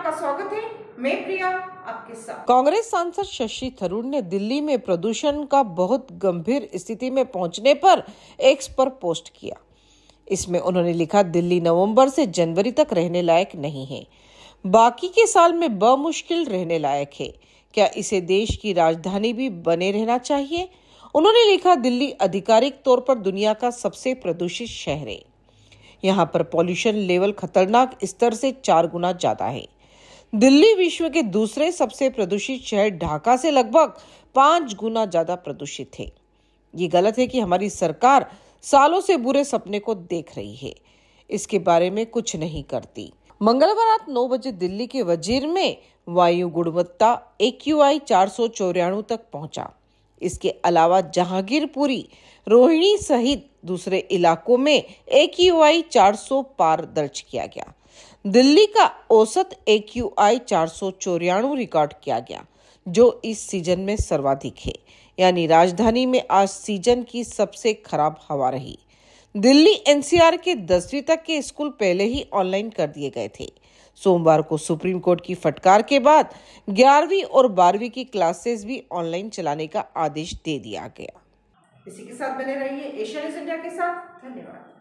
आपका स्वागत है मैं प्रिया आपके साथ कांग्रेस सांसद शशि थरूर ने दिल्ली में प्रदूषण का बहुत गंभीर स्थिति में पहुंचने पर एक्स पर पोस्ट किया इसमें उन्होंने लिखा दिल्ली नवंबर से जनवरी तक रहने लायक नहीं है बाकी के साल में बमुश्किल रहने लायक है क्या इसे देश की राजधानी भी बने रहना चाहिए उन्होंने लिखा दिल्ली आधिकारिक तौर पर दुनिया का सबसे प्रदूषित शहर है यहाँ पर पॉल्यूशन लेवल खतरनाक स्तर से चार गुना ज्यादा है दिल्ली विश्व के दूसरे सबसे प्रदूषित शहर ढाका से लगभग पांच गुना ज्यादा प्रदूषित है ये गलत है कि हमारी सरकार सालों से बुरे सपने को देख रही है इसके बारे में कुछ नहीं करती मंगलवार रात नौ बजे दिल्ली के वजीर में वायु गुणवत्ता ए क्यू आई चार सौ चौराणु तक पहुंचा इसके अलावा जहांगीरपुरी रोहिणी सहित दूसरे इलाकों में ए क्यू आई चार सौ पार दर्ज किया गया दिल्ली का औसत ए क्यू आई चार रिकॉर्ड किया गया जो इस सीजन में सर्वाधिक है यानी राजधानी में आज सीजन की सबसे खराब हवा रही दिल्ली एनसीआर के दसवीं तक के स्कूल पहले ही ऑनलाइन कर दिए गए थे सोमवार को सुप्रीम कोर्ट की फटकार के बाद ग्यारहवीं और बारहवीं की क्लासेस भी ऑनलाइन चलाने का आदेश दे दिया गया इसी के साथ बने रहिए न्यूज इंडिया के साथ धन्यवाद